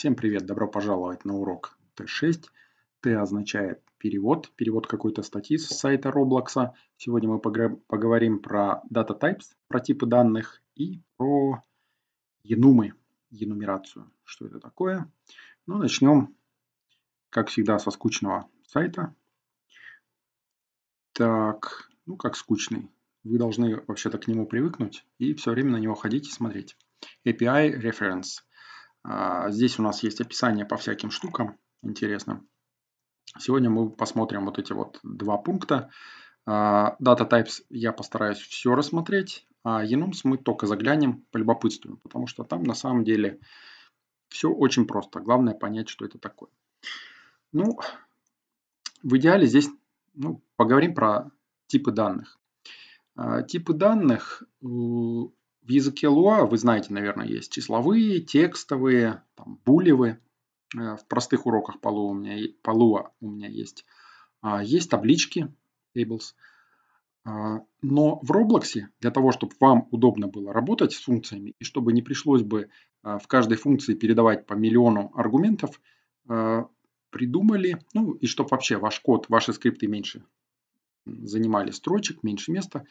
Всем привет, добро пожаловать на урок Т6. Т означает перевод, перевод какой-то статьи с сайта Roblox. Сегодня мы поговорим про data types, про типы данных и про енумы, енумерацию. Что это такое? Ну, начнем, как всегда, со скучного сайта. Так, ну как скучный. Вы должны вообще-то к нему привыкнуть и все время на него ходить и смотреть. API Reference – а, здесь у нас есть описание по всяким штукам интересным. Сегодня мы посмотрим вот эти вот два пункта. А, Data Types я постараюсь все рассмотреть, а Enums мы только заглянем, полюбопытствуем, потому что там на самом деле все очень просто. Главное понять, что это такое. Ну, в идеале здесь ну, поговорим про типы данных. А, типы данных э, в языке Lua, вы знаете, наверное, есть числовые, текстовые, там, булевые. Э, в простых уроках по Lua у меня, по Lua у меня есть. А, есть таблички, tables. А, но в Roblox для того, чтобы вам удобно было работать с функциями и чтобы не пришлось бы э, в каждой функции передавать по миллиону аргументов, э, придумали, ну и чтобы вообще ваш код, ваши скрипты меньше занимали строчек, меньше места,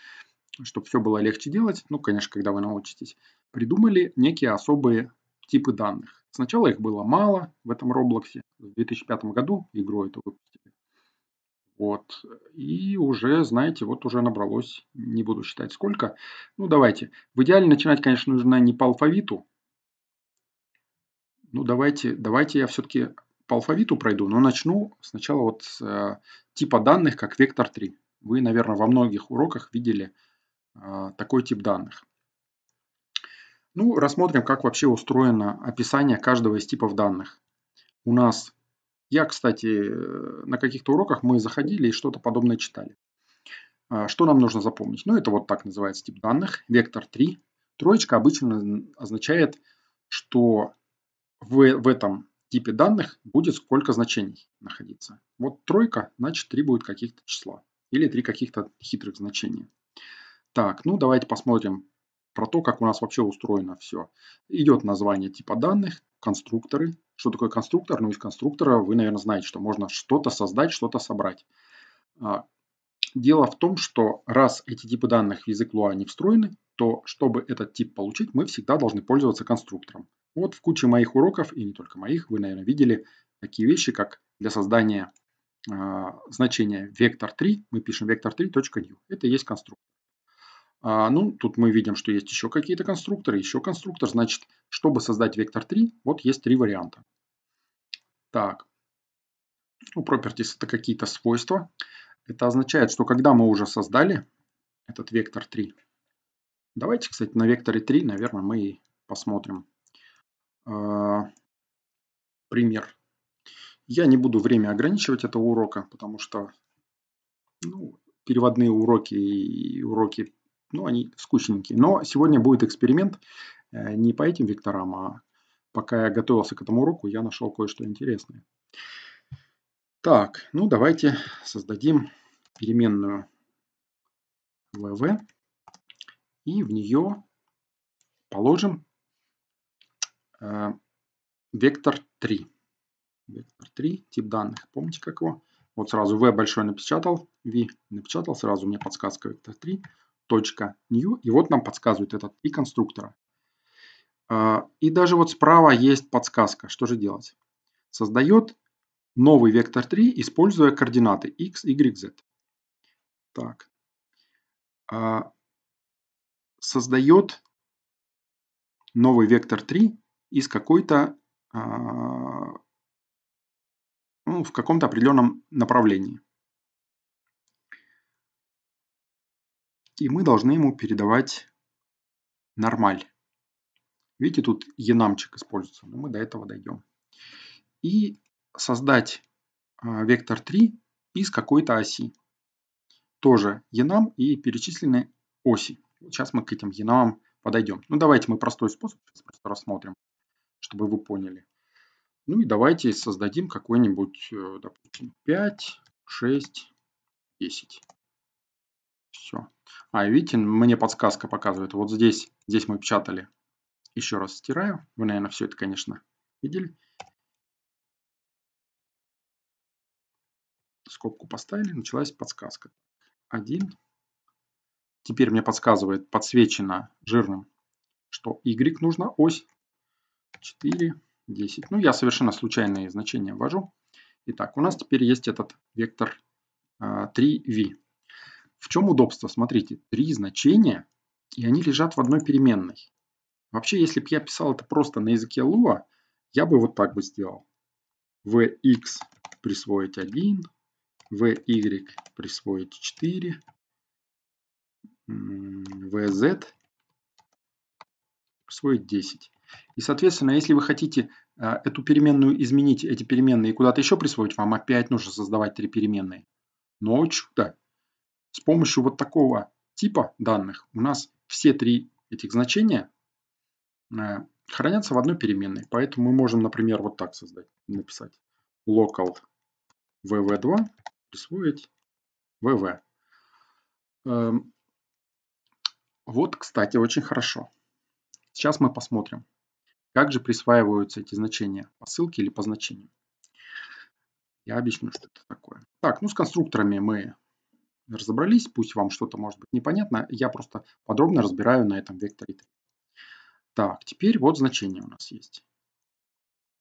чтобы все было легче делать, ну, конечно, когда вы научитесь, придумали некие особые типы данных. Сначала их было мало в этом Роблоксе. В 2005 году игру эту выпустили. Вот. И уже, знаете, вот уже набралось, не буду считать сколько. Ну, давайте. В идеале начинать, конечно, нужно не по алфавиту. Ну, давайте, давайте я все-таки по алфавиту пройду, но начну сначала вот с э, типа данных, как вектор 3. Вы, наверное, во многих уроках видели, а, такой тип данных. Ну, рассмотрим, как вообще устроено описание каждого из типов данных. У нас, я, кстати, э, на каких-то уроках мы заходили и что-то подобное читали. А, что нам нужно запомнить? Ну, это вот так называется тип данных, вектор 3. Троечка обычно означает, что в, в этом типе данных будет сколько значений находиться. Вот тройка, значит, три будет каких-то числа или три каких-то хитрых значения. Так, ну давайте посмотрим про то, как у нас вообще устроено все. Идет название типа данных, конструкторы. Что такое конструктор? Ну, из конструктора вы, наверное, знаете, что можно что-то создать, что-то собрать. А, дело в том, что раз эти типы данных в язык Lua не встроены, то чтобы этот тип получить, мы всегда должны пользоваться конструктором. Вот в куче моих уроков, и не только моих, вы, наверное, видели такие вещи, как для создания э, значения вектор 3, мы пишем вектор 3.new. Это и есть конструктор. А, ну, тут мы видим, что есть еще какие-то конструкторы, еще конструктор. Значит, чтобы создать вектор 3, вот есть три варианта. Так, ну, properties это какие-то свойства. Это означает, что когда мы уже создали этот вектор 3, давайте, кстати, на векторе 3, наверное, мы и посмотрим э, пример. Я не буду время ограничивать этого урока, потому что ну, переводные уроки и уроки ну, они скучненькие. Но сегодня будет эксперимент э, не по этим векторам, а пока я готовился к этому уроку, я нашел кое-что интересное. Так, ну давайте создадим переменную vv и в нее положим э, вектор 3. Вектор 3, тип данных, помните как его? Вот сразу v большой напечатал, v напечатал, сразу мне подсказка вектор 3 new, и вот нам подсказывает этот и конструктора. А, и даже вот справа есть подсказка, что же делать. Создает новый вектор 3, используя координаты x, y, z. Так. А, создает новый вектор 3 из какой-то а, ну, в каком-то определенном направлении. И мы должны ему передавать нормаль. Видите, тут енамчик используется, но мы до этого дойдем. И создать а, вектор 3 из какой-то оси. Тоже енам и перечисленные оси. Сейчас мы к этим енамам подойдем. Ну давайте мы простой способ сейчас просто рассмотрим, чтобы вы поняли. Ну и давайте создадим какой-нибудь, э, допустим, 5, 6, 10. Все. А видите, мне подсказка показывает. Вот здесь, здесь мы печатали. Еще раз стираю. Вы, наверное, все это, конечно, видели. Скобку поставили, началась подсказка. Один. Теперь мне подсказывает, подсвечено жирным, что Y нужно ось 4, 10. Ну, я совершенно случайные значения ввожу. Итак, у нас теперь есть этот вектор 3v. Э, в чем удобство? Смотрите, три значения, и они лежат в одной переменной. Вообще, если бы я писал это просто на языке Lua, я бы вот так бы сделал. Vx присвоить 1, Vy присвоить 4, Vz присвоить 10. И, соответственно, если вы хотите а, эту переменную изменить, эти переменные куда-то еще присвоить, вам опять нужно создавать три переменные. Но чудо! С помощью вот такого типа данных у нас все три этих значения э, хранятся в одной переменной. Поэтому мы можем, например, вот так создать, написать local vv2 присвоить vv. Эм, вот, кстати, очень хорошо. Сейчас мы посмотрим, как же присваиваются эти значения по ссылке или по значению. Я объясню, что это такое. Так, ну с конструкторами мы разобрались, пусть вам что-то может быть непонятно, я просто подробно разбираю на этом векторе 3. Так, теперь вот значение у нас есть.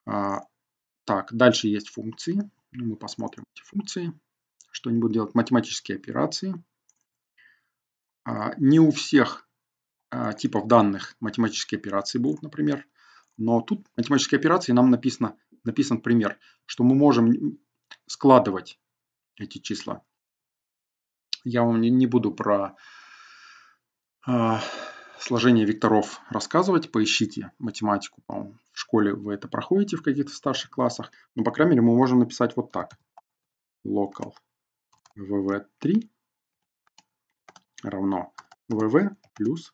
А, так, дальше есть функции. Ну, мы посмотрим эти функции. Что они будут делать? Математические операции. А, не у всех а, типов данных математические операции будут, например. Но тут математические операции нам написано, написан пример, что мы можем складывать эти числа. Я вам не, не буду про э, сложение векторов рассказывать, поищите математику, в школе вы это проходите в каких-то старших классах, но, по крайней мере, мы можем написать вот так. Local vv3 равно vv плюс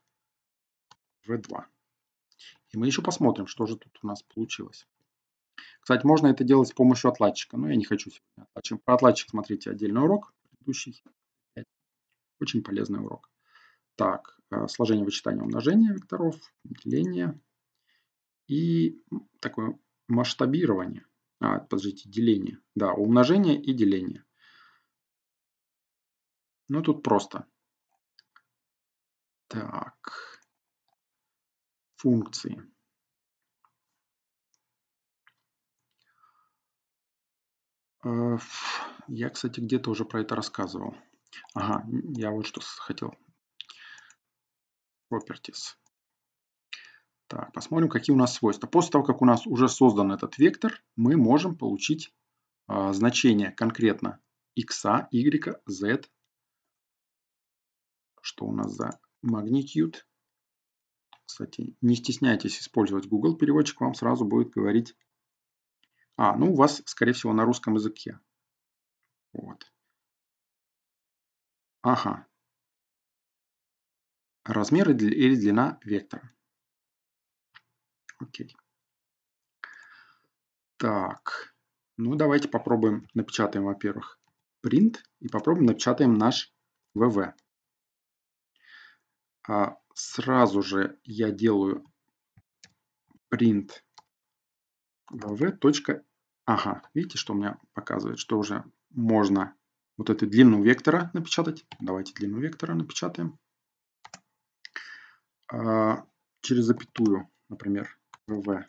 v2. И мы еще посмотрим, что же тут у нас получилось. Кстати, можно это делать с помощью отладчика, но я не хочу сегодня отладчик. Про отладчик смотрите отдельный урок, предыдущий. Очень полезный урок. Так, э, сложение, вычитание, умножение векторов, деление и такое масштабирование. А, подождите, деление. Да, умножение и деление. Ну, тут просто. Так. Функции. Э, я, кстати, где-то уже про это рассказывал. Ага, я вот что хотел. Properties. Так, посмотрим, какие у нас свойства. После того, как у нас уже создан этот вектор, мы можем получить э, значение конкретно x, y, z. Что у нас за magnitude? Кстати, не стесняйтесь использовать Google переводчик, вам сразу будет говорить... А, ну у вас, скорее всего, на русском языке. Вот. Ага. Размер или длина вектора. Окей. Так. Ну, давайте попробуем напечатаем, во-первых, print и попробуем напечатаем наш VV. А сразу же я делаю print vv. Ага, видите, что у меня показывает, что уже можно вот эту длину вектора напечатать. Давайте длину вектора напечатаем. А, через запятую, например, в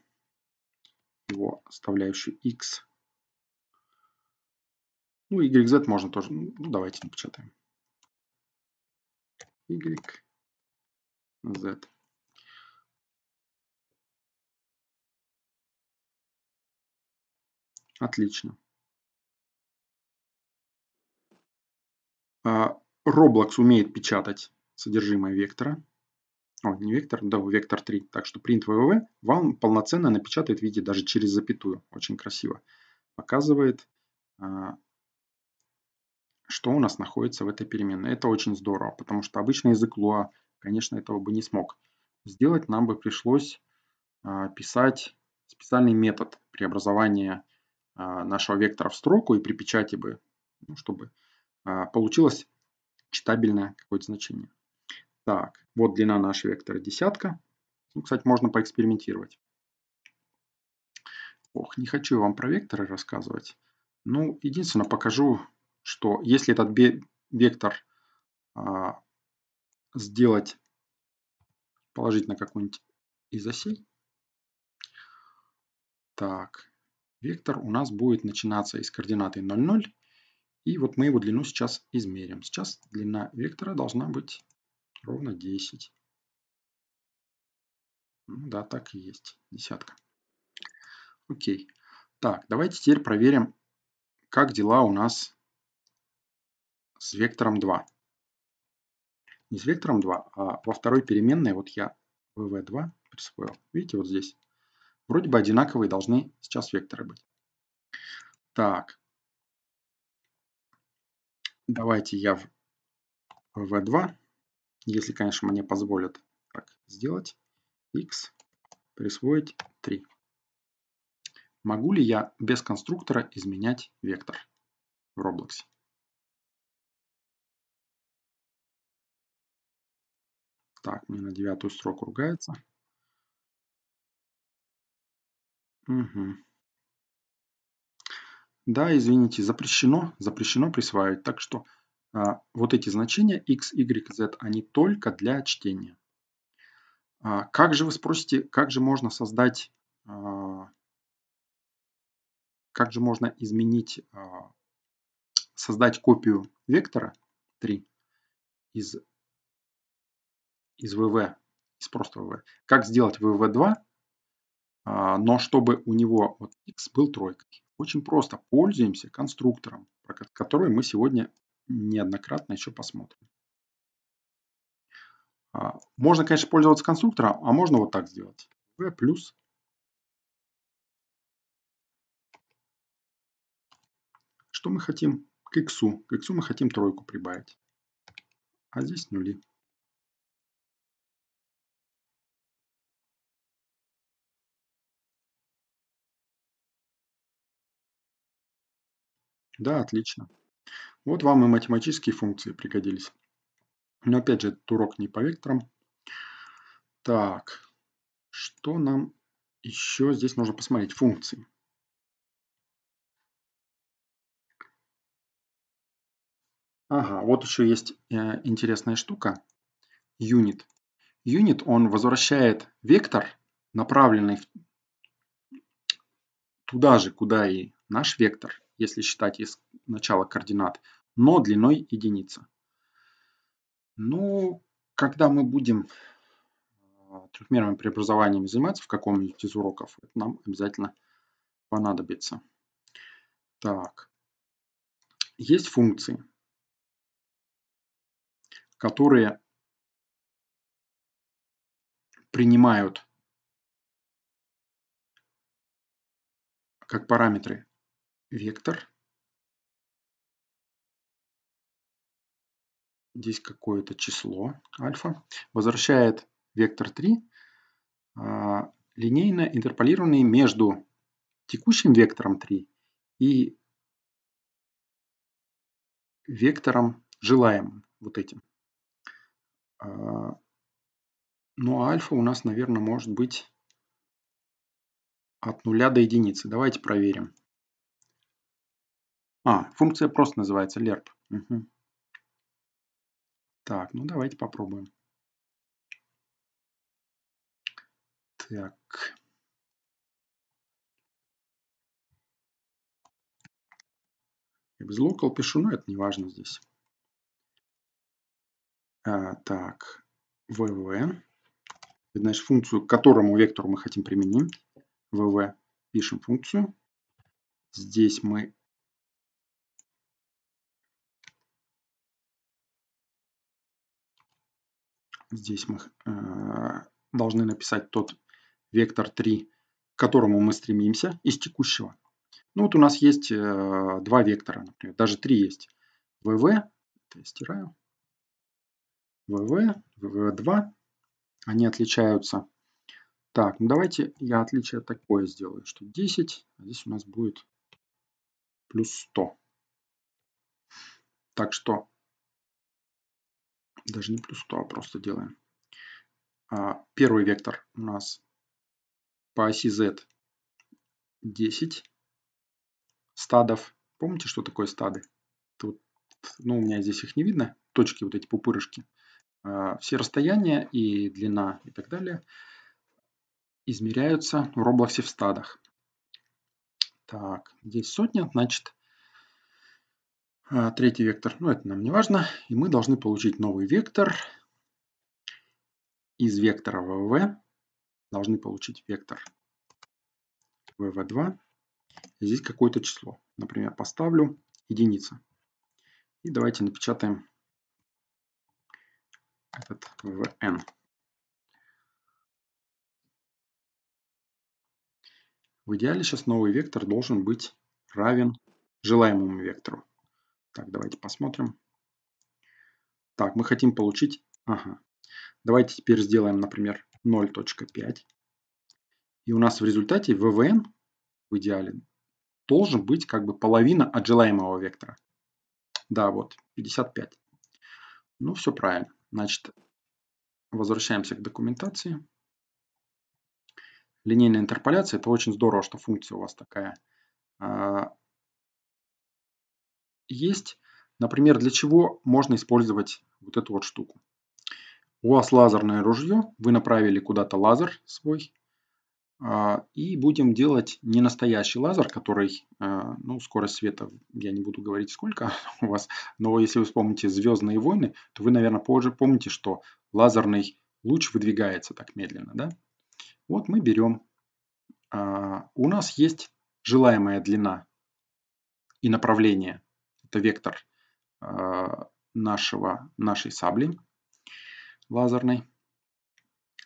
его составляющую x. Ну, y, z можно тоже. Ну, ну, давайте напечатаем. y, z. Отлично. А, Roblox умеет печатать содержимое вектора. О, не вектор, да, вектор 3. Так что print www вам полноценно напечатает, в виде даже через запятую. Очень красиво. Показывает, а, что у нас находится в этой переменной. Это очень здорово, потому что обычный язык Lua, конечно, этого бы не смог сделать. Нам бы пришлось а, писать специальный метод преобразования нашего вектора в строку и при печати бы, ну, чтобы а, получилось читабельное какое-то значение. Так, вот длина нашего вектора десятка. Ну, кстати, можно поэкспериментировать. Ох, не хочу вам про векторы рассказывать. Ну, единственное, покажу, что если этот вектор а, сделать, положить на какую-нибудь из осей, так, вектор у нас будет начинаться из координаты 0,0 и вот мы его длину сейчас измерим. Сейчас длина вектора должна быть ровно 10. Ну да, так и есть. Десятка. Окей. Так, давайте теперь проверим, как дела у нас с вектором 2. Не с вектором 2, а во второй переменной, вот я vv2 присвоил. Видите, вот здесь. Вроде бы одинаковые должны сейчас векторы быть. Так, Давайте я в v2, если, конечно, мне позволят так сделать, x присвоить 3. Могу ли я без конструктора изменять вектор в Roblox? Так, мне на девятую строку ругается. Угу. Да, извините, запрещено, запрещено присваивать. Так что а, вот эти значения x, y, z, они только для чтения. А, как же вы спросите, как же можно создать, а, как же можно изменить, а, создать копию вектора 3 из, из vv, из просто vv. Как сделать vv2, а, но чтобы у него вот x был тройкой. Очень просто пользуемся конструктором, который мы сегодня неоднократно еще посмотрим. А, можно, конечно, пользоваться конструктором, а можно вот так сделать. v плюс Что мы хотим? К x. К x мы хотим тройку прибавить. А здесь нули. Да, отлично. Вот вам и математические функции пригодились. Но опять же, этот урок не по векторам. Так, что нам еще здесь нужно посмотреть? Функции. Ага, вот еще есть э, интересная штука. Юнит. Юнит, он возвращает вектор, направленный туда же, куда и наш вектор – если считать из начала координат, но длиной единица. Ну, когда мы будем а, трехмерными преобразованиями заниматься в каком-нибудь из уроков, это нам обязательно понадобится. Так, есть функции, которые принимают как параметры вектор. Здесь какое-то число альфа. Возвращает вектор 3 а, линейно интерполированный между текущим вектором 3 и вектором желаемым, вот этим. А, ну а альфа у нас, наверное, может быть от нуля до единицы. Давайте проверим. А, функция просто называется lerp. Угу. Так, ну давайте попробуем. Так. Я без local пишу, но это не важно здесь. А, так, vv. Значит, функцию, к которому вектору мы хотим применить. vv. Пишем функцию. Здесь мы Здесь мы э, должны написать тот вектор 3, к которому мы стремимся из текущего. Ну вот у нас есть э, два вектора, например, даже три есть. ВВ, это я стираю, ВВ, ВВ2, они отличаются. Так, ну давайте я отличие такое сделаю, что 10, а здесь у нас будет плюс 100. Так что даже не плюс 100, а просто делаем. А, первый вектор у нас по оси z 10 стадов. Помните, что такое стады? Тут, ну, у меня здесь их не видно, точки, вот эти пупырышки. А, все расстояния и длина и так далее измеряются в Роблоксе в стадах. Так, здесь сотня, значит а, третий вектор, но ну, это нам не важно. И мы должны получить новый вектор. Из вектора ВВ должны получить вектор ВВ2. И здесь какое-то число. Например, поставлю единица. И давайте напечатаем этот vn. В идеале сейчас новый вектор должен быть равен желаемому вектору. Так, давайте посмотрим. Так, мы хотим получить... Ага. Давайте теперь сделаем, например, 0.5. И у нас в результате ВВН в идеале должен быть как бы половина от желаемого вектора. Да, вот, 55. Ну, все правильно. Значит, возвращаемся к документации. Линейная интерполяция. Это очень здорово, что функция у вас такая а, есть. Например, для чего можно использовать вот эту вот штуку. У вас лазерное ружье, вы направили куда-то лазер свой, а, и будем делать не настоящий лазер, который, а, ну, скорость света, я не буду говорить сколько у вас, но если вы вспомните «Звездные войны», то вы, наверное, позже помните, что лазерный луч выдвигается так медленно, да? Вот мы берем. А, у нас есть желаемая длина и направление это вектор а, нашего, нашей сабли лазерной,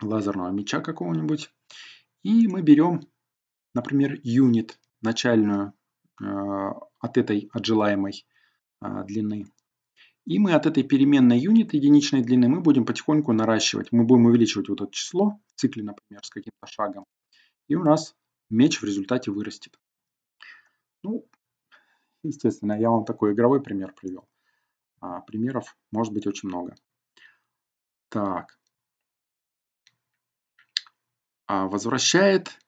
лазерного меча какого-нибудь. И мы берем, например, юнит, начальную а, от этой, от желаемой а, длины. И мы от этой переменной юнит единичной длины мы будем потихоньку наращивать. Мы будем увеличивать вот это число в цикле, например, с каким-то шагом. И у нас меч в результате вырастет. Ну, Естественно, я вам такой игровой пример привел. А примеров может быть очень много. Так. А возвращает,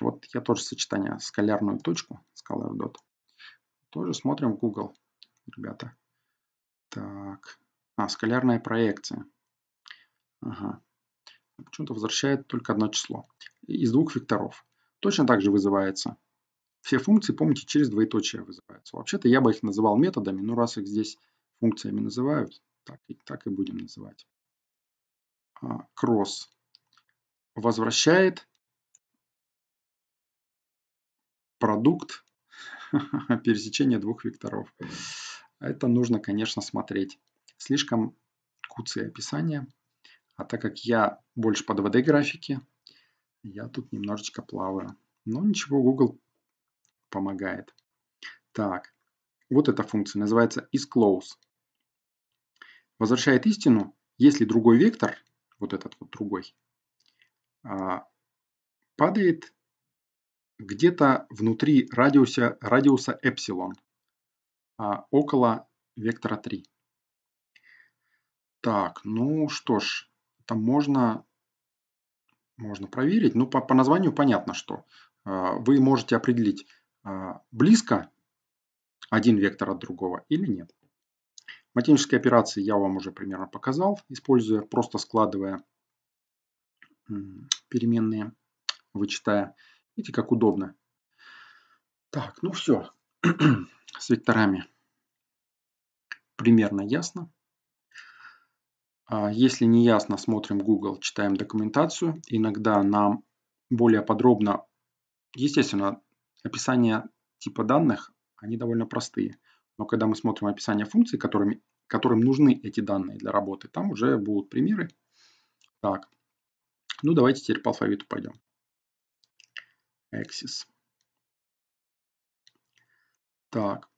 вот я тоже сочетание, скалярную точку, scalar dot. Тоже смотрим Google, ребята. Так, а, скалярная проекция. Ага. Почему-то возвращает только одно число из двух векторов. Точно так же вызывается все функции, помните, через двоеточие вызываются. Вообще-то я бы их называл методами, но раз их здесь функциями называют, так и, так и будем называть. Кросс а, возвращает продукт пересечения двух векторов. Это нужно, конечно, смотреть. Слишком куцые описания. А так как я больше по 2D-графике, я тут немножечко плаваю. Но ничего, Google помогает. Так, вот эта функция называется isClose. Возвращает истину, если другой вектор, вот этот вот другой, а, падает где-то внутри радиуса, радиуса эпсилон, а, около вектора 3. Так, ну что ж, там можно, можно проверить. Ну, по, по названию понятно, что а, вы можете определить, а, близко один вектор от другого или нет. Математические операции я вам уже примерно показал, используя, просто складывая переменные, вычитая. Видите, как удобно. Так, ну все. С векторами примерно ясно. А, если не ясно, смотрим Google, читаем документацию. Иногда нам более подробно, естественно, описания типа данных, они довольно простые. Но когда мы смотрим описание функций, которыми, которым нужны эти данные для работы, там уже будут примеры. Так, ну давайте теперь по алфавиту пойдем. Axis. Так.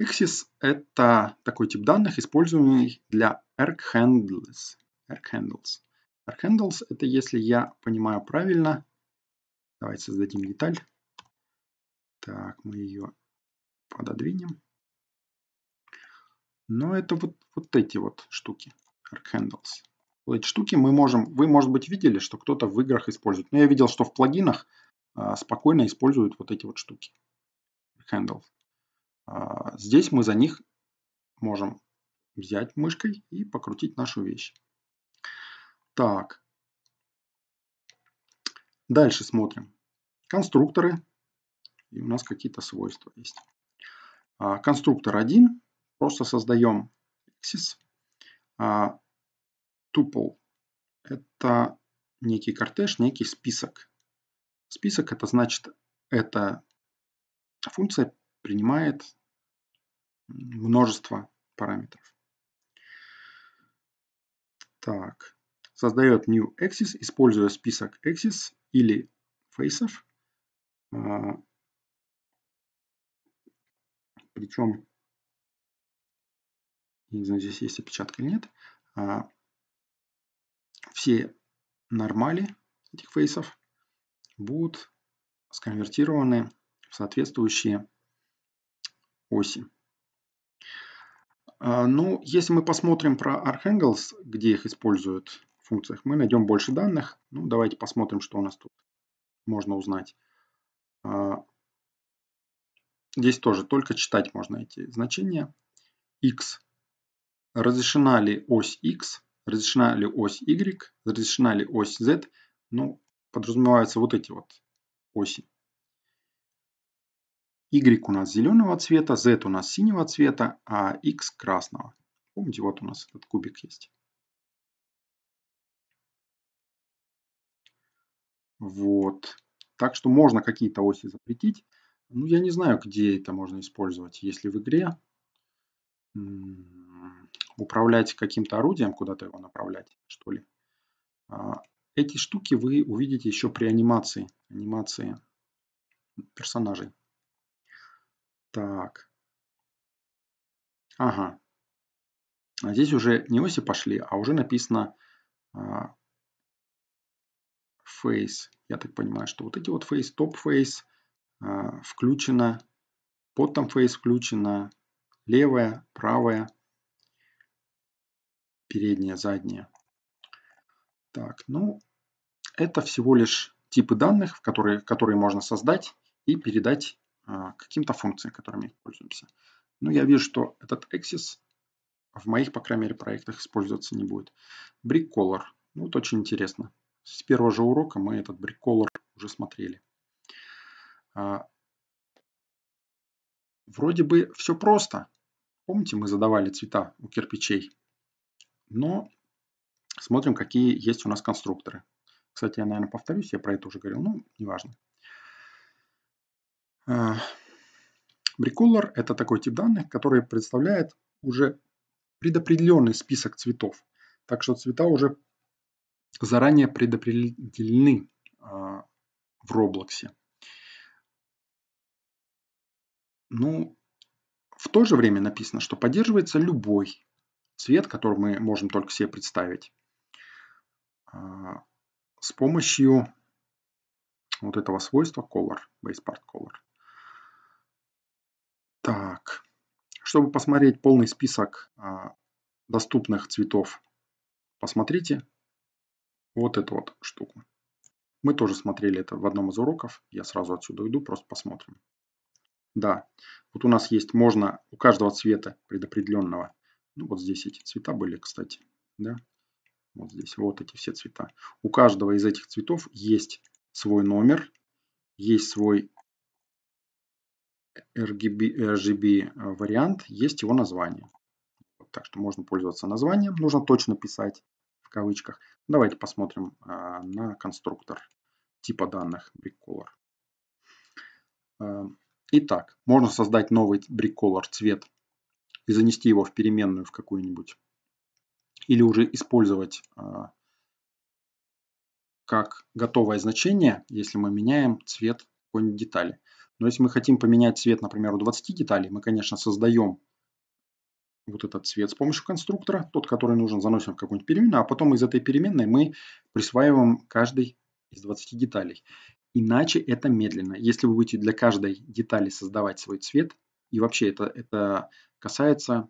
Axis – это такой тип данных, используемый для arc handles. Arc handles. Arc handles – это, если я понимаю правильно, Давайте создадим деталь. Так, мы ее пододвинем. Но это вот, вот эти вот штуки, arc handles. Вот эти штуки мы можем, вы, может быть, видели, что кто-то в играх использует. Но я видел, что в плагинах а, спокойно используют вот эти вот штуки, arc handle. А, здесь мы за них можем взять мышкой и покрутить нашу вещь. Так, Дальше смотрим. Конструкторы. И у нас какие-то свойства есть. А, конструктор 1. Просто создаем axis. А, tuple. Это некий кортеж, некий список. Список это значит, эта функция принимает множество параметров. Так, создает new axis, используя список axis или фейсов. А, Причем, не знаю, здесь есть опечатка или нет, а, все нормали этих фейсов будут сконвертированы в соответствующие оси. А, ну, если мы посмотрим про Archangels, где их используют, функциях мы найдем больше данных. Ну, давайте посмотрим, что у нас тут можно узнать. А, здесь тоже только читать можно эти значения. x. Разрешена ли ось x, разрешена ли ось y, разрешена ли ось z. Ну, подразумеваются вот эти вот оси. Y у нас зеленого цвета, Z у нас синего цвета, а X красного. Помните, вот у нас этот кубик есть. Вот. Так что можно какие-то оси запретить. Ну, я не знаю, где это можно использовать. Если в игре управлять каким-то орудием, куда-то его направлять, что ли. А, эти штуки вы увидите еще при анимации. Анимации персонажей. Так. Ага. А здесь уже не оси пошли, а уже написано а, Face. Я так понимаю, что вот эти вот Face, Top Face э, включено, Bottom Face включено, левая, правая, передняя, задняя. Так, ну, это всего лишь типы данных, которые, которые можно создать и передать а, каким-то функциям, которыми пользуемся. Но ну, я вижу, что этот Axis в моих, по крайней мере, проектах использоваться не будет. Brick Color. Ну, вот очень интересно. С первого же урока мы этот бриколор уже смотрели. А, вроде бы все просто. Помните, мы задавали цвета у кирпичей? Но смотрим, какие есть у нас конструкторы. Кстати, я, наверное, повторюсь, я про это уже говорил, но неважно. А, бриколор – это такой тип данных, который представляет уже предопределенный список цветов. Так что цвета уже заранее предопределены а, в Roblox. Ну, в то же время написано, что поддерживается любой цвет, который мы можем только себе представить, а, с помощью вот этого свойства color, basepart color. Так, чтобы посмотреть полный список а, доступных цветов, посмотрите вот эту вот штуку. Мы тоже смотрели это в одном из уроков. Я сразу отсюда уйду, просто посмотрим. Да, вот у нас есть, можно у каждого цвета предопределенного, ну вот здесь эти цвета были, кстати, да, вот здесь вот эти все цвета. У каждого из этих цветов есть свой номер, есть свой RGB, RGB вариант, есть его название. Так что можно пользоваться названием, нужно точно писать кавычках. Давайте посмотрим а, на конструктор типа данных BrickColor. А, итак, можно создать новый BrickColor цвет и занести его в переменную в какую-нибудь. Или уже использовать а, как готовое значение, если мы меняем цвет какой-нибудь детали. Но если мы хотим поменять цвет, например, у 20 деталей, мы, конечно, создаем вот этот цвет с помощью конструктора, тот, который нужен, заносим в какую-нибудь переменную, а потом из этой переменной мы присваиваем каждый из 20 деталей. Иначе это медленно. Если вы будете для каждой детали создавать свой цвет, и вообще это, это касается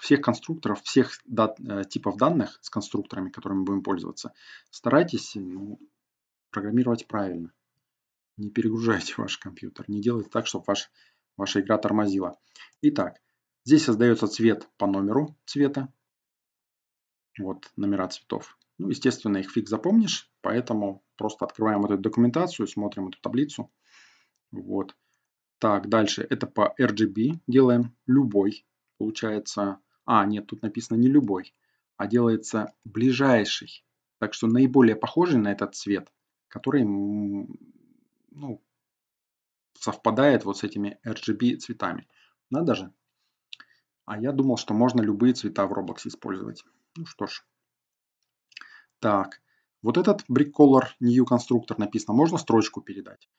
всех конструкторов, всех дат, э, типов данных с конструкторами, которыми будем пользоваться, старайтесь ну, программировать правильно. Не перегружайте ваш компьютер, не делайте так, чтобы ваш, ваша игра тормозила. Итак, Здесь создается цвет по номеру цвета. Вот номера цветов. Ну, естественно, их фиг запомнишь, поэтому просто открываем вот эту документацию, смотрим эту таблицу. Вот. Так, дальше это по RGB делаем любой. Получается, а, нет, тут написано не любой, а делается ближайший. Так что наиболее похожий на этот цвет, который ну, совпадает вот с этими RGB цветами. Надо же, а я думал, что можно любые цвета в Roblox использовать. Ну что ж. Так, вот этот BrickColor New конструктор написано, можно строчку передать.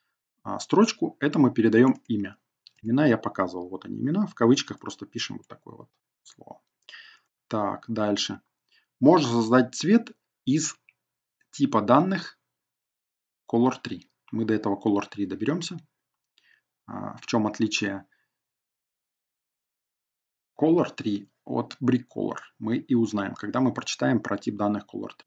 А строчку это мы передаем имя. Имена я показывал, вот они имена, в кавычках просто пишем вот такое вот слово. Так, дальше. Можно создать цвет из типа данных Color 3. Мы до этого Color 3 доберемся. А, в чем отличие color 3 от brick мы и узнаем, когда мы прочитаем про тип данных color 3.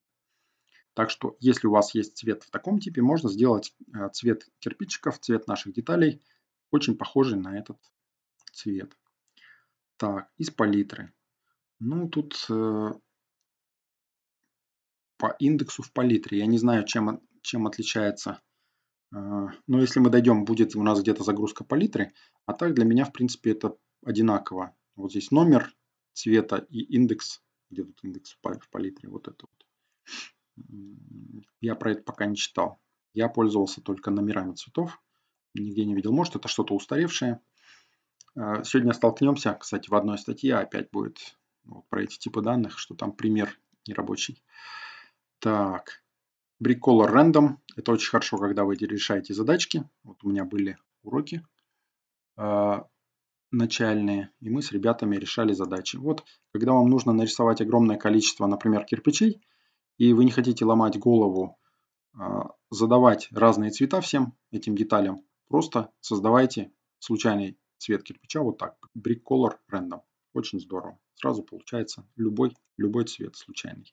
Так что, если у вас есть цвет в таком типе, можно сделать э, цвет кирпичиков, цвет наших деталей, очень похожий на этот цвет. Так, из палитры. Ну, тут э, по индексу в палитре. Я не знаю, чем, чем отличается. Э, но если мы дойдем, будет у нас где-то загрузка палитры. А так для меня, в принципе, это одинаково. Вот здесь номер цвета и индекс, где тут индекс в палитре, вот это вот. Я про это пока не читал. Я пользовался только номерами цветов, нигде не видел. Может, это что-то устаревшее. Э, сегодня столкнемся, кстати, в одной статье опять будет вот про эти типы данных, что там пример нерабочий. Так, Bricolor Random. Это очень хорошо, когда вы решаете задачки. Вот у меня были уроки. Э, начальные, и мы с ребятами решали задачи. Вот, когда вам нужно нарисовать огромное количество, например, кирпичей, и вы не хотите ломать голову, а, задавать разные цвета всем этим деталям, просто создавайте случайный цвет кирпича вот так. Brick Color Random. Очень здорово. Сразу получается любой, любой цвет случайный.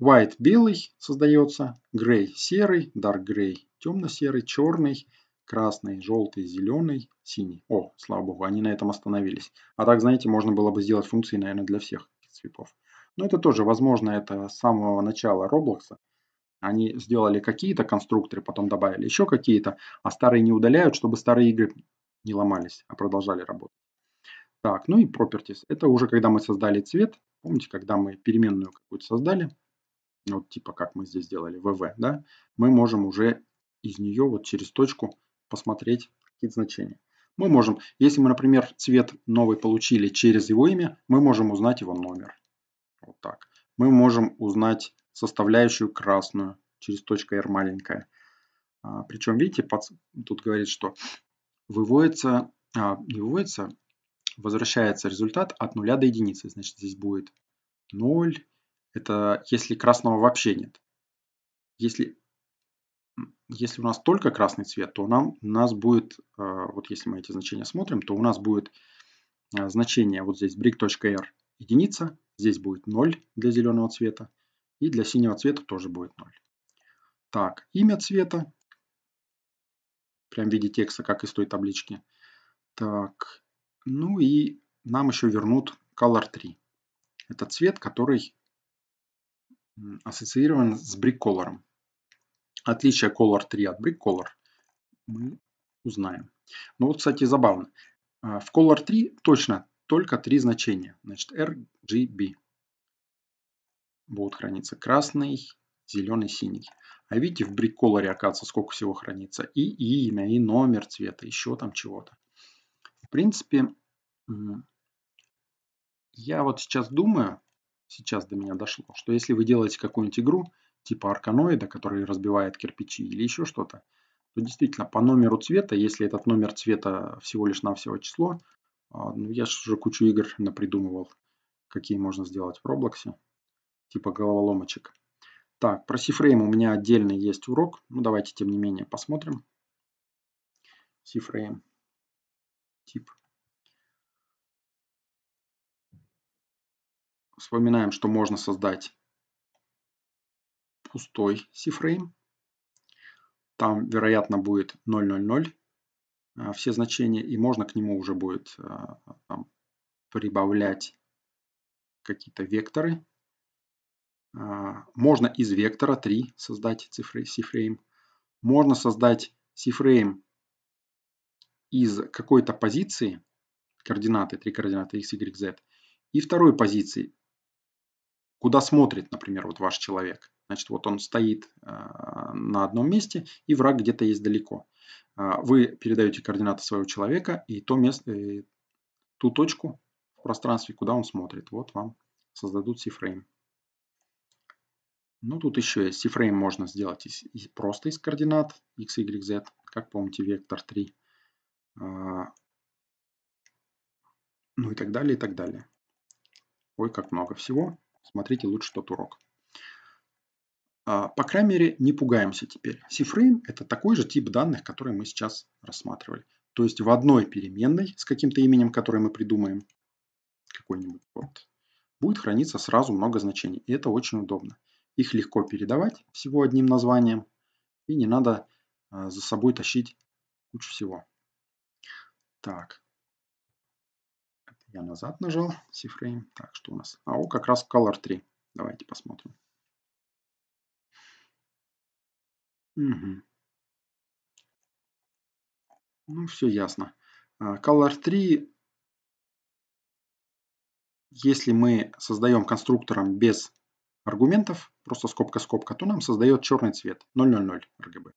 White белый создается, Gray серый, Dark Gray темно-серый, черный – красный, желтый, зеленый, синий. О, слава богу, они на этом остановились. А так, знаете, можно было бы сделать функции, наверное, для всех цветов. Но это тоже, возможно, это с самого начала Roblox. Они сделали какие-то конструкторы, потом добавили еще какие-то, а старые не удаляют, чтобы старые игры не ломались, а продолжали работать. Так, ну и properties. Это уже когда мы создали цвет. Помните, когда мы переменную какую-то создали, вот типа как мы здесь сделали vv, да, мы можем уже из нее вот через точку посмотреть какие-то значения. Мы можем, если мы, например, цвет новый получили через его имя, мы можем узнать его номер. Вот так. Мы можем узнать составляющую красную через точка R маленькая. А, причем, видите, под, тут говорит, что выводится, а, не выводится, возвращается результат от 0 до единицы. Значит, здесь будет 0. Это если красного вообще нет. Если если у нас только красный цвет, то нам, у нас будет, э, вот если мы эти значения смотрим, то у нас будет э, значение вот здесь brick.r единица, здесь будет 0 для зеленого цвета, и для синего цвета тоже будет 0. Так, имя цвета, прям в виде текста, как из той таблички. Так, ну и нам еще вернут color 3. Это цвет, который ассоциирован с brick color. Отличие Color 3 от Brick Color мы узнаем. Ну вот, кстати, забавно. А, в Color 3 точно только три значения. Значит, RGB. Будут храниться красный, зеленый, синий. А видите, в Brick Color, оказывается, сколько всего хранится. И имя, и номер цвета, еще там чего-то. В принципе, я вот сейчас думаю, сейчас до меня дошло, что если вы делаете какую-нибудь игру, типа арканоида, который разбивает кирпичи или еще что-то, то действительно по номеру цвета, если этот номер цвета всего лишь навсего число, а, ну, я же уже кучу игр напридумывал, какие можно сделать в Roblox, типа головоломочек. Так, про сифрейм у меня отдельный есть урок, ну давайте тем не менее посмотрим. Сифрейм, тип. Вспоминаем, что можно создать пустой C-фрейм. Там, вероятно, будет 000 э, все значения, и можно к нему уже будет э, там, прибавлять какие-то векторы. Э, можно из вектора 3 создать C-фрейм. Можно создать C-фрейм из какой-то позиции, координаты, три координаты x, y, z, и второй позиции куда смотрит, например, вот ваш человек. Значит, вот он стоит э, на одном месте, и враг где-то есть далеко. Э, вы передаете координаты своего человека и то место, и э, ту точку в пространстве, куда он смотрит. Вот вам создадут сифрейм. Ну, тут еще есть сифрейм можно сделать из, из, просто из координат x, y, z. Как помните, вектор 3. ну и так далее, и так далее. Ой, как много всего. Смотрите лучше тот урок. А, по крайней мере, не пугаемся теперь. Сифрейм – это такой же тип данных, который мы сейчас рассматривали. То есть в одной переменной с каким-то именем, которое мы придумаем, какой-нибудь вот, будет храниться сразу много значений. И это очень удобно. Их легко передавать всего одним названием, и не надо а, за собой тащить кучу всего. Так, я назад нажал, C-Frame. Так, что у нас? А, о, как раз Color 3. Давайте посмотрим. Угу. Ну, все ясно. А, color 3, если мы создаем конструктором без аргументов, просто скобка-скобка, то нам создает черный цвет 000 RGB.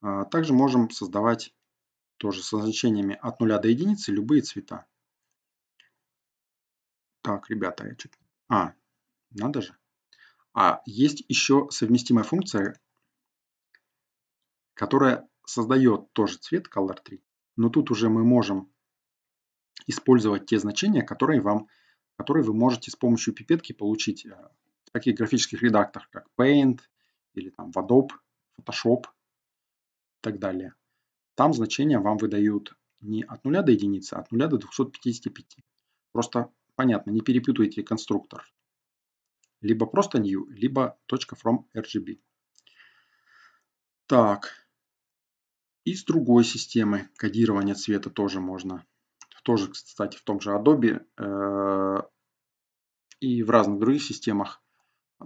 А, также можем создавать тоже со значениями от 0 до единицы любые цвета. Так, ребята, я чуть... А, надо же. А есть еще совместимая функция, которая создает тоже цвет color3, но тут уже мы можем использовать те значения, которые, вам, которые вы можете с помощью пипетки получить э, в таких графических редакторах, как Paint или там в Adobe, Photoshop и так далее. Там значения вам выдают не от 0 до единицы, а от 0 до 255. Просто Понятно, не перепутайте конструктор. Либо просто new, либо .from RGB. Так. И с другой системы кодирования цвета тоже можно. Тоже, кстати, в том же Adobe э, и в разных других системах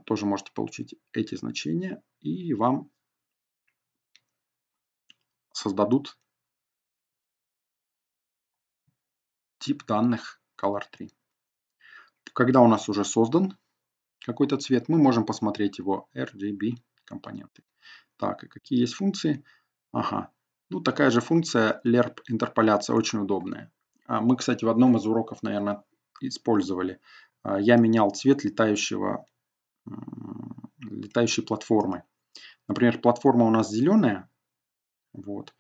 тоже можете получить эти значения. И вам создадут тип данных Color 3 когда у нас уже создан какой-то цвет, мы можем посмотреть его RGB компоненты. Так, и какие есть функции? Ага. Ну, такая же функция lerp интерполяция, очень удобная. А, мы, кстати, в одном из уроков, наверное, использовали. А, я менял цвет летающего, летающей платформы. Например, платформа у нас зеленая. Вот.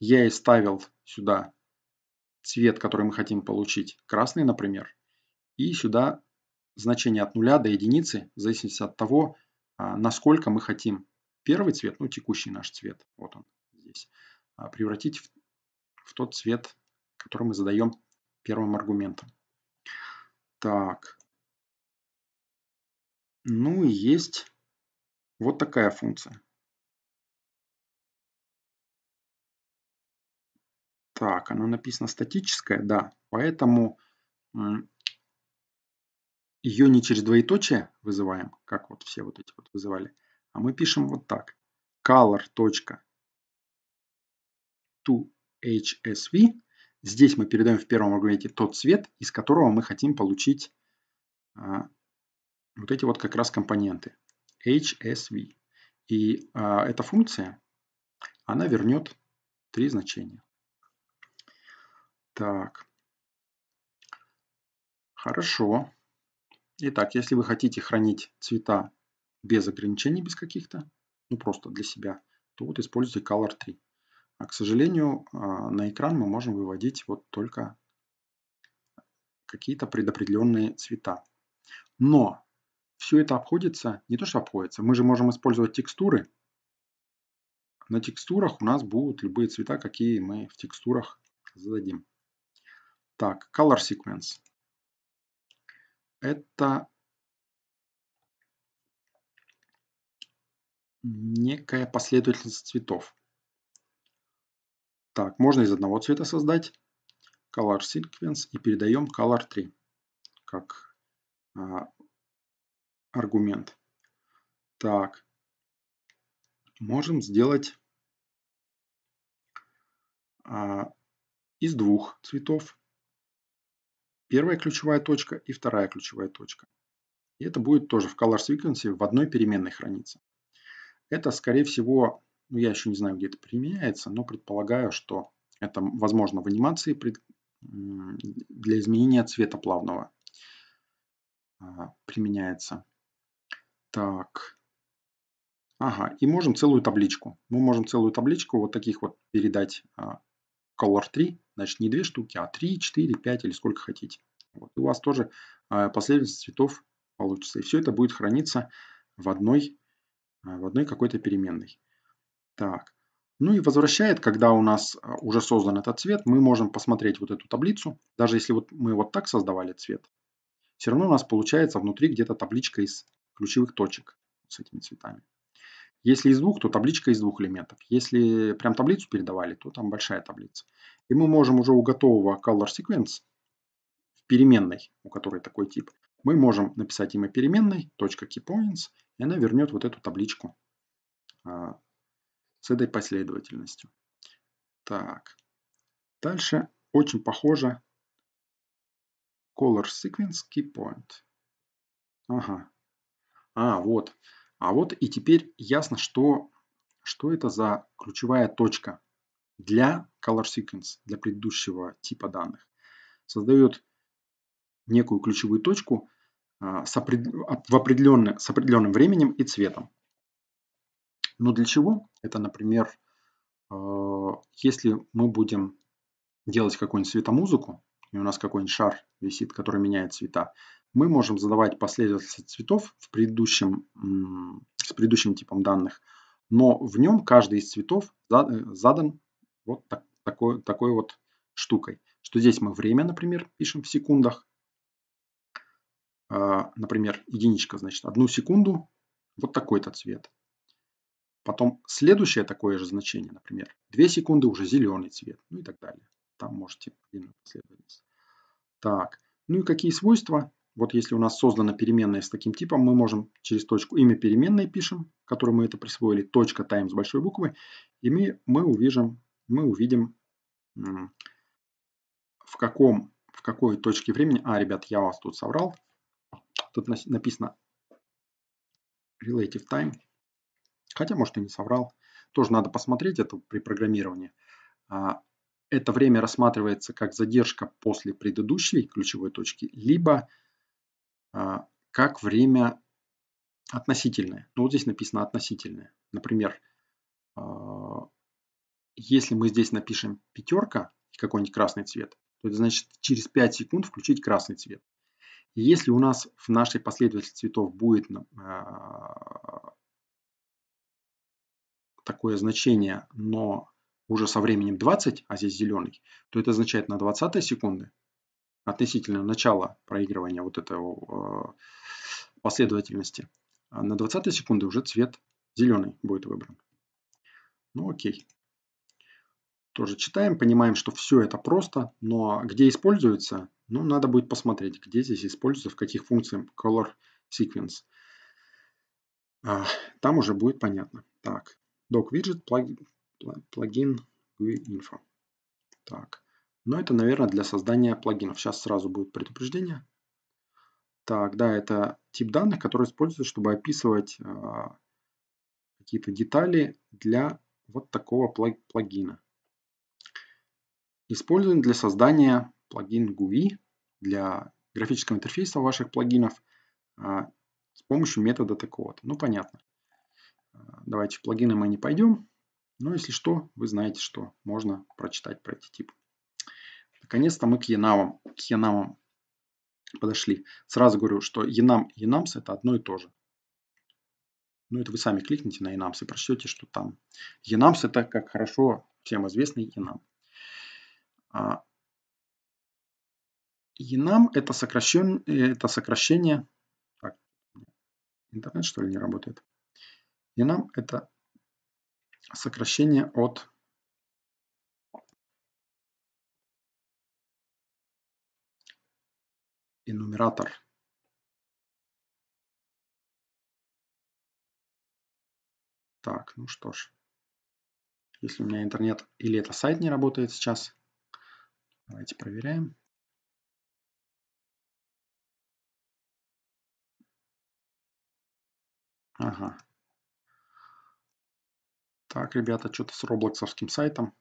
Я и ставил сюда цвет, который мы хотим получить. Красный, например и сюда значение от 0 до единицы, в зависимости от того, а, насколько мы хотим первый цвет, ну текущий наш цвет, вот он здесь, а, превратить в, в тот цвет, который мы задаем первым аргументом. Так. Ну и есть вот такая функция. Так, она написана статическая, да, поэтому ее не через двоеточие вызываем, как вот все вот эти вот вызывали, а мы пишем вот так. color color.tohsv. Здесь мы передаем в первом аргументе тот цвет, из которого мы хотим получить а, вот эти вот как раз компоненты. hsv. И а, эта функция, она вернет три значения. Так. Хорошо. Итак, если вы хотите хранить цвета без ограничений, без каких-то, ну просто для себя, то вот используйте Color 3. А, к сожалению, а, на экран мы можем выводить вот только какие-то предопределенные цвета. Но все это обходится, не то что обходится, мы же можем использовать текстуры. На текстурах у нас будут любые цвета, какие мы в текстурах зададим. Так, Color Sequence это некая последовательность цветов. Так, можно из одного цвета создать color sequence и передаем color 3 как а, аргумент. Так, можем сделать а, из двух цветов первая ключевая точка и вторая ключевая точка. И это будет тоже в color sequence в одной переменной храниться. Это, скорее всего, ну, я еще не знаю, где это применяется, но предполагаю, что это возможно в анимации для изменения цвета плавного а, применяется. Так. Ага, и можем целую табличку. Мы можем целую табличку вот таких вот передать а, color 3, значит не 2 штуки, а 3, 4, 5 или сколько хотите. Вот. у вас тоже э, последовательность цветов получится. И все это будет храниться в одной, э, в одной какой-то переменной. Так. Ну и возвращает, когда у нас э, уже создан этот цвет, мы можем посмотреть вот эту таблицу. Даже если вот мы вот так создавали цвет, все равно у нас получается внутри где-то табличка из ключевых точек с этими цветами. Если из двух, то табличка из двух элементов. Если прям таблицу передавали, то там большая таблица. И мы можем уже у готового color sequence в переменной, у которой такой тип, мы можем написать имя переменной, точка keypoints, и она вернет вот эту табличку а, с этой последовательностью. Так, дальше очень похоже color sequence keypoint. Ага. А, вот. А вот и теперь ясно, что, что это за ключевая точка для color sequence, для предыдущего типа данных. Создает некую ключевую точку а, с, опред... в определенный... с определенным временем и цветом. Но для чего? Это, например, а, если мы будем делать какую-нибудь светомузыку, и у нас какой-нибудь шар висит, который меняет цвета, мы можем задавать последовательность цветов в предыдущем, с предыдущим типом данных, но в нем каждый из цветов задан вот так, такой, такой вот штукой. Что здесь мы время, например, пишем в секундах. А, например, единичка, значит, одну секунду, вот такой-то цвет. Потом следующее такое же значение, например, две секунды уже зеленый цвет, ну и так далее там можете типа длинную последовательность. Так, ну и какие свойства? Вот если у нас создана переменная с таким типом, мы можем через точку имя переменной пишем, которой мы это присвоили, точка time с большой буквы, и мы, мы увидим, мы увидим в, каком, в какой точке времени... А, ребят, я вас тут соврал. Тут написано relative time. Хотя, может, и не соврал. Тоже надо посмотреть это при программировании. А, это время рассматривается как задержка после предыдущей ключевой точки, либо а, как время относительное. Ну, вот здесь написано относительное. Например, а, если мы здесь напишем пятерка и какой-нибудь красный цвет, то это значит через 5 секунд включить красный цвет. если у нас в нашей последовательности цветов будет а, такое значение, но уже со временем 20, а здесь зеленый, то это означает на 20 секунды относительно начала проигрывания вот этого э, последовательности, а на 20 секунды уже цвет зеленый будет выбран. Ну окей. Тоже читаем, понимаем, что все это просто, но где используется, ну надо будет посмотреть, где здесь используется, в каких функциях color sequence. А, там уже будет понятно. Так, doc widget, plugin, плагин GUI-info. Так. Но ну, это, наверное, для создания плагинов. Сейчас сразу будет предупреждение. Так, да, это тип данных, который используется, чтобы описывать э, какие-то детали для вот такого плагина. Используем для создания плагин GUI для графического интерфейса ваших плагинов э, с помощью метода такого-то. Ну, понятно. А, давайте в плагины мы не пойдем. Но ну, если что, вы знаете, что можно прочитать про эти типы. Наконец-то мы к енамам. К енамам подошли. Сразу говорю, что янам и енамс это одно и то же. Ну, это вы сами кликните на Янамс и прочтете, что там. Янамс это, как хорошо всем известный Янам. Енам а, это, сокращен, это сокращение... Так, интернет, что ли, не работает? Янам это сокращение от инумератор. Так, ну что ж. Если у меня интернет или это сайт не работает сейчас, давайте проверяем. Ага, так, ребята, что-то с роблоксовским сайтом.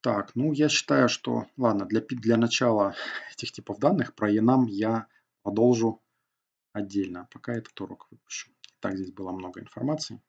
Так, ну я считаю, что... Ладно, для, для начала этих типов данных про enum я продолжу отдельно, пока этот урок выпущу. Так, здесь было много информации.